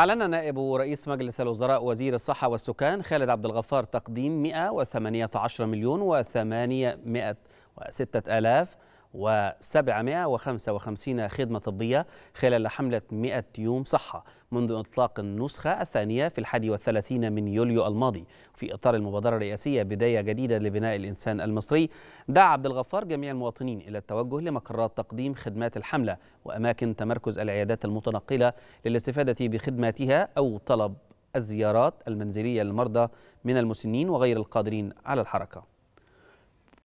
أعلن نائب رئيس مجلس الوزراء وزير الصحة والسكان خالد عبد الغفار تقديم 118 مليون و800 وستة آلاف و755 خدمة طبية خلال حملة 100 يوم صحة منذ إطلاق النسخة الثانية في 31 من يوليو الماضي في إطار المبادرة الرئاسية بداية جديدة لبناء الإنسان المصري دعا عبد الغفار جميع المواطنين إلى التوجه لمقرات تقديم خدمات الحملة وأماكن تمركز العيادات المتنقلة للاستفادة بخدماتها أو طلب الزيارات المنزلية للمرضى من المسنين وغير القادرين على الحركة